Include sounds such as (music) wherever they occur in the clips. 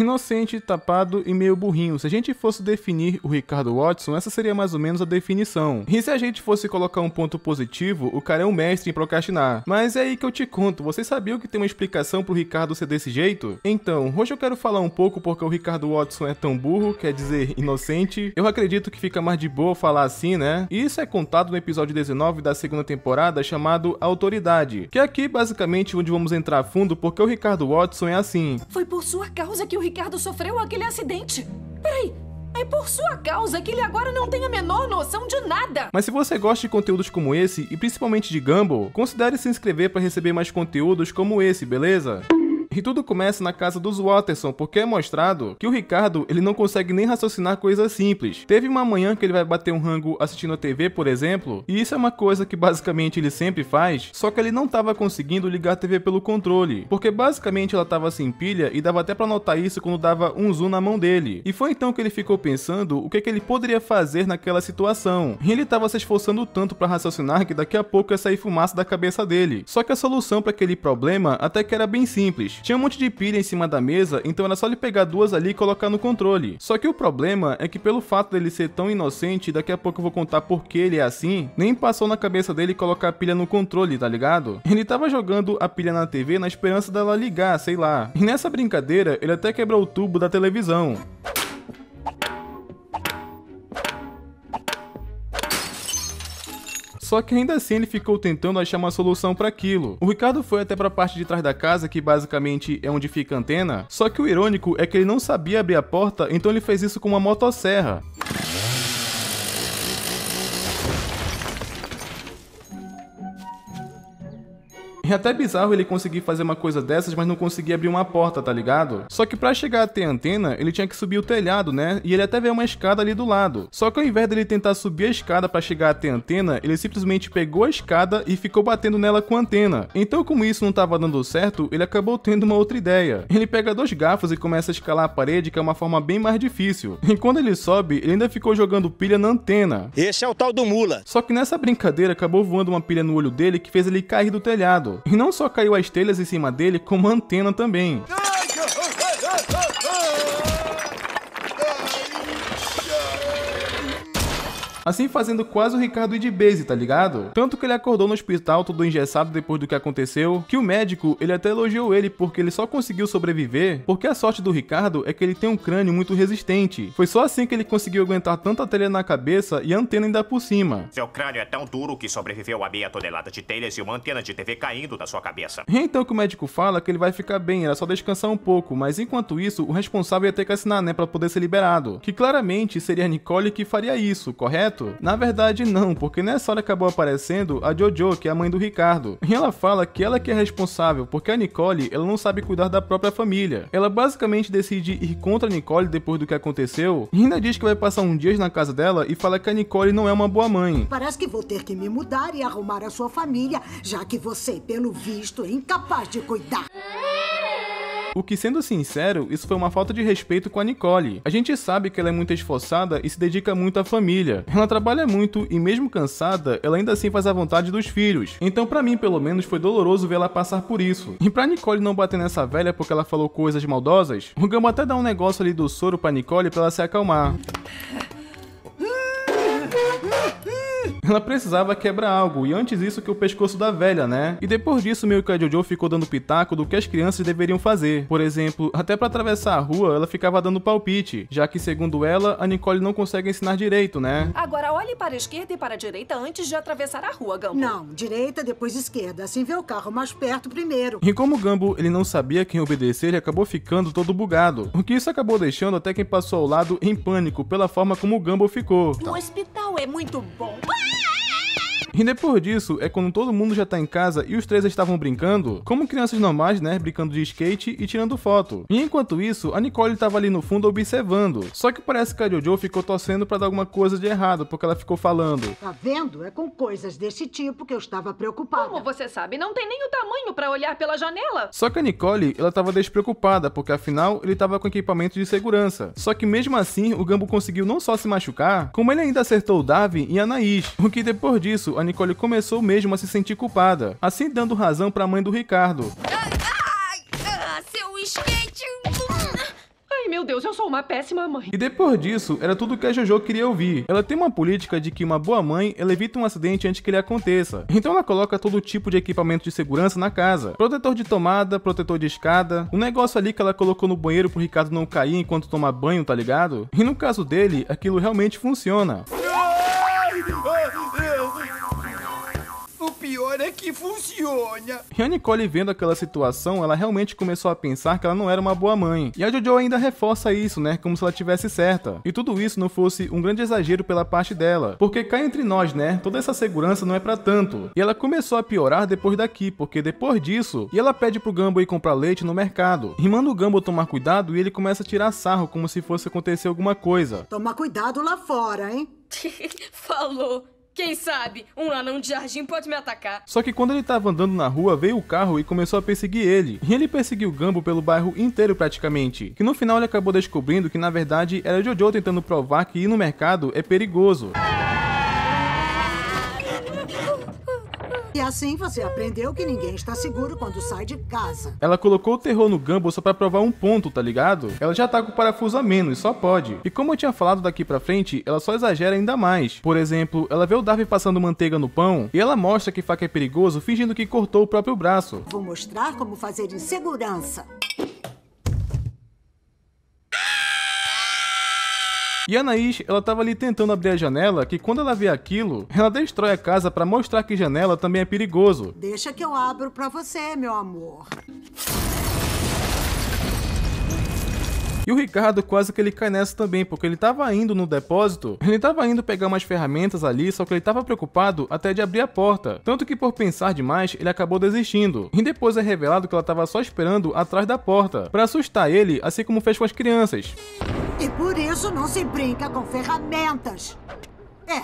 Inocente, tapado e meio burrinho. Se a gente fosse definir o Ricardo Watson, essa seria mais ou menos a definição. E se a gente fosse colocar um ponto positivo, o cara é um mestre em procrastinar. Mas é aí que eu te conto, Você sabia que tem uma explicação pro Ricardo ser desse jeito? Então, hoje eu quero falar um pouco porque o Ricardo Watson é tão burro, quer dizer, inocente. Eu acredito que fica mais de boa falar assim, né? E isso é contado no episódio 19 da segunda temporada chamado Autoridade, que é aqui basicamente onde vamos entrar a fundo porque o Ricardo Watson é assim. Foi por sua causa que o Ricardo sofreu aquele acidente. Peraí, é por sua causa que ele agora não tem a menor noção de nada. Mas se você gosta de conteúdos como esse, e principalmente de Gumball, considere se inscrever para receber mais conteúdos como esse, beleza? E tudo começa na casa dos Watterson, porque é mostrado que o Ricardo ele não consegue nem raciocinar coisas simples. Teve uma manhã que ele vai bater um rango assistindo a TV, por exemplo, e isso é uma coisa que basicamente ele sempre faz, só que ele não estava conseguindo ligar a TV pelo controle, porque basicamente ela estava sem pilha e dava até para notar isso quando dava um zoom na mão dele. E foi então que ele ficou pensando o que, que ele poderia fazer naquela situação. E ele estava se esforçando tanto para raciocinar que daqui a pouco ia sair fumaça da cabeça dele. Só que a solução para aquele problema até que era bem simples. Tinha um monte de pilha em cima da mesa, então era só ele pegar duas ali e colocar no controle. Só que o problema é que pelo fato dele ser tão inocente, daqui a pouco eu vou contar por que ele é assim, nem passou na cabeça dele colocar a pilha no controle, tá ligado? (laughs) Ele tava jogando a pilha na TV na esperança dela ligar, sei lá. E nessa brincadeira, ele até quebrou o tubo da televisão. só que ainda assim ele ficou tentando achar uma solução para aquilo. O Ricardo foi até para a parte de trás da casa, que basicamente é onde fica a antena, só que o irônico é que ele não sabia abrir a porta, então ele fez isso com uma motosserra. É até bizarro ele conseguir fazer uma coisa dessas, mas não conseguir abrir uma porta, tá ligado? Só que para chegar até a antena, ele tinha que subir o telhado, né? E ele até vê uma escada ali do lado. Só que ao invés dele tentar subir a escada para chegar até a antena, ele simplesmente pegou a escada e ficou batendo nela com a antena. Então, como isso não tava dando certo, ele acabou tendo uma outra ideia. Ele pega dois garfos e começa a escalar a parede, que é uma forma bem mais difícil. E quando ele sobe, ele ainda ficou jogando pilha na antena. Esse é o tal do mula. Só que nessa brincadeira acabou voando uma pilha no olho dele que fez ele cair do telhado. E não só caiu as telhas em cima dele, como a antena também. Ah! Assim fazendo quase o Ricardo ir de base, tá ligado? Tanto que ele acordou no hospital todo engessado depois do que aconteceu, que o médico, ele até elogiou ele porque ele só conseguiu sobreviver porque a sorte do Ricardo é que ele tem um crânio muito resistente. Foi só assim que ele conseguiu aguentar tanta telha na cabeça e antena ainda por cima. Seu crânio é tão duro que sobreviveu a meia tonelada de telhas e uma antena de TV caindo da sua cabeça. E é então que o médico fala que ele vai ficar bem, era só descansar um pouco, mas enquanto isso, o responsável ia ter que assinar, né, pra poder ser liberado. Que claramente seria a Nicole que faria isso, correto? Na verdade, não, porque nessa hora acabou aparecendo a Jojo, que é a mãe do Ricardo. E ela fala que ela que é responsável, porque a Nicole, ela não sabe cuidar da própria família. Ela basicamente decide ir contra a Nicole depois do que aconteceu, e ainda diz que vai passar um dia na casa dela e fala que a Nicole não é uma boa mãe. Parece que vou ter que me mudar e arrumar a sua família, já que você, pelo visto, é incapaz de cuidar. O que, sendo sincero, isso foi uma falta de respeito com a Nicole. A gente sabe que ela é muito esforçada e se dedica muito à família. Ela trabalha muito e, mesmo cansada, ela ainda assim faz a vontade dos filhos. Então, para mim, pelo menos, foi doloroso vê-la passar por isso. E pra Nicole não bater nessa velha porque ela falou coisas maldosas, o Gamo até dá um negócio ali do soro pra Nicole pra ela se acalmar. Ela precisava quebrar algo, e antes isso que o pescoço da velha, né? E depois disso, meio que a Jojo ficou dando pitaco do que as crianças deveriam fazer. Por exemplo, até para atravessar a rua, ela ficava dando palpite, já que, segundo ela, a Nicole não consegue ensinar direito, né? Agora olhe para a esquerda e para a direita antes de atravessar a rua, Gambo. Não, direita, depois esquerda. Assim vê o carro mais perto primeiro. E como Gambo ele não sabia quem obedecer, ele acabou ficando todo bugado. O que isso acabou deixando até quem passou ao lado em pânico pela forma como o Gambo ficou. O hospital é muito bom. Ah! E depois disso, é quando todo mundo já tá em casa e os três estavam brincando, como crianças normais, né, brincando de skate e tirando foto. E enquanto isso, a Nicole tava ali no fundo observando. Só que parece que a Jojo ficou torcendo para dar alguma coisa de errado, porque ela ficou falando. Tá vendo? É com coisas desse tipo que eu estava preocupada. Como você sabe, não tem nem o tamanho para olhar pela janela. Só que a Nicole, ela tava despreocupada, porque afinal ele tava com equipamento de segurança. Só que mesmo assim, o Gambo conseguiu não só se machucar, como ele ainda acertou o Davi e a Anaís. O que depois disso, a Nicole começou mesmo a se sentir culpada, assim dando razão para a mãe do Ricardo. Ai, ai, seu skate! meu Deus, eu sou uma péssima mãe. E depois disso, era tudo que a Jojo queria ouvir. Ela tem uma política de que uma boa mãe, ela evita um acidente antes que ele aconteça. Então ela coloca todo tipo de equipamento de segurança na casa. Protetor de tomada, protetor de escada, um negócio ali que ela colocou no banheiro pro Ricardo não cair enquanto toma banho, tá ligado? E no caso dele, aquilo realmente funciona. que funciona. E a Nicole vendo aquela situação, ela realmente começou a pensar que ela não era uma boa mãe. E a Jojo ainda reforça isso, né, como se ela tivesse certa. E tudo isso não fosse um grande exagero pela parte dela. Porque cá entre nós, né, toda essa segurança não é para tanto. E ela começou a piorar depois daqui, porque depois disso, e ela pede pro Gumbo ir comprar leite no mercado. E manda o Gumbo tomar cuidado e ele começa a tirar sarro como se fosse acontecer alguma coisa. Toma cuidado lá fora, hein? (laughs) Falou. Quem sabe um anão de jardim pode me atacar. Só que quando ele estava andando na rua, veio o carro e começou a perseguir ele. E ele perseguiu Gambo pelo bairro inteiro praticamente. Que no final ele acabou descobrindo que na verdade era Jojo tentando provar que ir no mercado é perigoso. E assim você aprendeu que ninguém está seguro quando sai de casa. Ela colocou o terror no Gumbo só pra provar um ponto, tá ligado? Ela já tá com o parafuso a menos, só pode. E como eu tinha falado daqui pra frente, ela só exagera ainda mais. Por exemplo, ela vê o Darwin passando manteiga no pão e ela mostra que faca é perigoso fingindo que cortou o próprio braço. Vou mostrar como fazer em segurança. E a Anaís, ela tava ali tentando abrir a janela, que quando ela vê aquilo, ela destrói a casa para mostrar que janela também é perigoso. Deixa que eu abro para você, meu amor. E o Ricardo quase que ele cai nessa também, porque ele tava indo no depósito, (laughs) ele tava indo pegar umas ferramentas ali, só que ele tava preocupado até de abrir a porta. Tanto que por pensar demais, ele acabou desistindo. E depois é revelado que ela tava só esperando atrás da porta, para assustar ele, assim como fez com as crianças. E por isso não se brinca com ferramentas. É,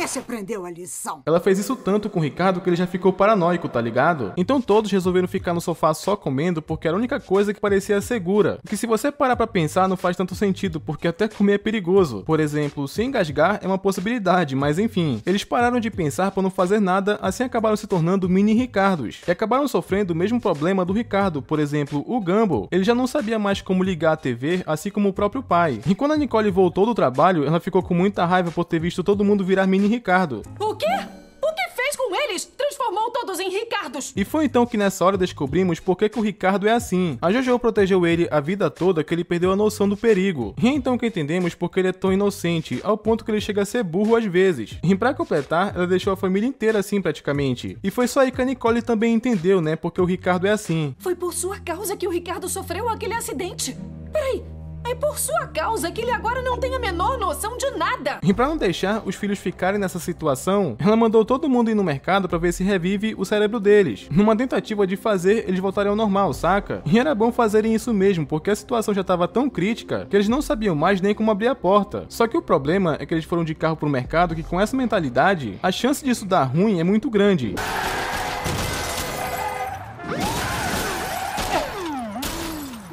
esse aprendeu a lição. Ela fez isso tanto com o Ricardo que ele já ficou paranoico, tá ligado? Então todos resolveram ficar no sofá só comendo porque era a única coisa que parecia segura. O que se você parar pra pensar não faz tanto sentido, porque até comer é perigoso. Por exemplo, se engasgar é uma possibilidade, mas enfim. Eles pararam de pensar para não fazer nada, assim acabaram se tornando mini Ricardos. E acabaram sofrendo o mesmo problema do Ricardo, por exemplo, o Gumball. Ele já não sabia mais como ligar a TV, assim como o próprio pai. E quando a Nicole voltou do trabalho, ela ficou com muita raiva por ter visto todo mundo virar mini em Ricardo. O quê? O que fez com eles? Transformou todos em Ricardos. E foi então que nessa hora descobrimos por que, que o Ricardo é assim. A Jojo protegeu ele a vida toda que ele perdeu a noção do perigo. E é então que entendemos por que ele é tão inocente, ao ponto que ele chega a ser burro às vezes. E pra completar, ela deixou a família inteira assim praticamente. E foi só aí que a Nicole também entendeu, né, porque o Ricardo é assim. Foi por sua causa que o Ricardo sofreu aquele acidente. Peraí, é por sua causa que ele agora não tem a menor noção de nada. E para não deixar os filhos ficarem nessa situação, ela mandou todo mundo ir no mercado para ver se revive o cérebro deles, numa tentativa de fazer eles voltarem ao normal, saca? E era bom fazerem isso mesmo, porque a situação já estava tão crítica que eles não sabiam mais nem como abrir a porta. Só que o problema é que eles foram de carro pro mercado que com essa mentalidade, a chance disso dar ruim é muito grande.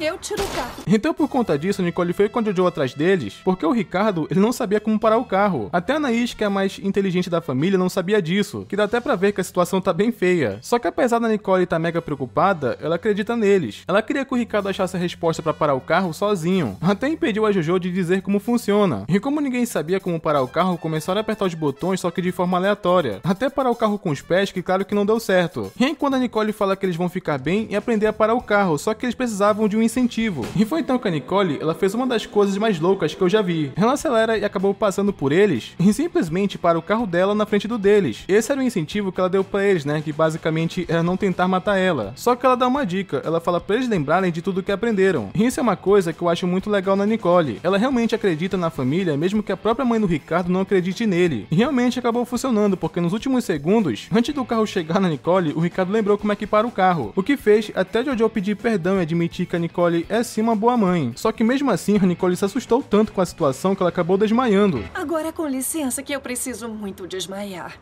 eu tiro o carro. Então, por conta disso, Nicole foi com a Jojo atrás deles, porque o Ricardo, ele não sabia como parar o carro. Até a Anaís, que é a mais inteligente da família, não sabia disso, que dá até pra ver que a situação tá bem feia. Só que apesar da Nicole estar tá mega preocupada, ela acredita neles. Ela queria que o Ricardo achasse a resposta para parar o carro sozinho. Até impediu a Jojo de dizer como funciona. E como ninguém sabia como parar o carro, começaram a apertar os botões, só que de forma aleatória. Até parar o carro com os pés, que claro que não deu certo. E aí, quando a Nicole fala que eles vão ficar bem e aprender a parar o carro, só que eles precisavam de um incentivo. E foi então que a Nicole, ela fez uma das coisas mais loucas que eu já vi. Ela acelera e acabou passando por eles e simplesmente para o carro dela na frente do deles. Esse era o incentivo que ela deu para eles, né? Que basicamente era não tentar matar ela. Só que ela dá uma dica, ela fala para eles lembrarem de tudo que aprenderam. E isso é uma coisa que eu acho muito legal na Nicole. Ela realmente acredita na família, mesmo que a própria mãe do Ricardo não acredite nele. E realmente acabou funcionando, porque nos últimos segundos, antes do carro chegar na Nicole, o Ricardo lembrou como é que para o carro. O que fez até Jojo pedir perdão e admitir que a Nicole Nicole é sim uma boa mãe. Só que mesmo assim, a Nicole se assustou tanto com a situação que ela acabou desmaiando. Agora com licença que eu preciso muito desmaiar.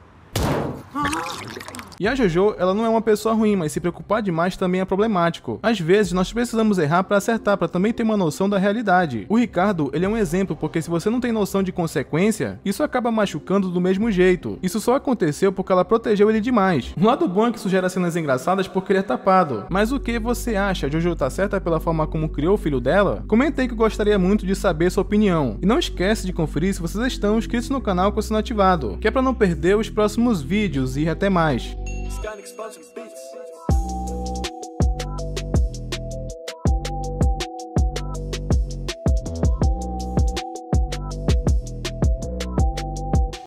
E a Jojo, ela não é uma pessoa ruim, mas se preocupar demais também é problemático. Às vezes, nós precisamos errar para acertar, para também ter uma noção da realidade. O Ricardo, ele é um exemplo, porque se você não tem noção de consequência, isso acaba machucando do mesmo jeito. Isso só aconteceu porque ela protegeu ele demais. Um lado bom é que isso gera cenas engraçadas porque ele é tapado. Mas o que você acha? A Jojo tá certa pela forma como criou o filho dela? Comentei que eu gostaria muito de saber sua opinião. E não esquece de conferir se vocês estão inscritos no canal com o sino ativado, que é para não perder os próximos vídeos vídeos e até mais.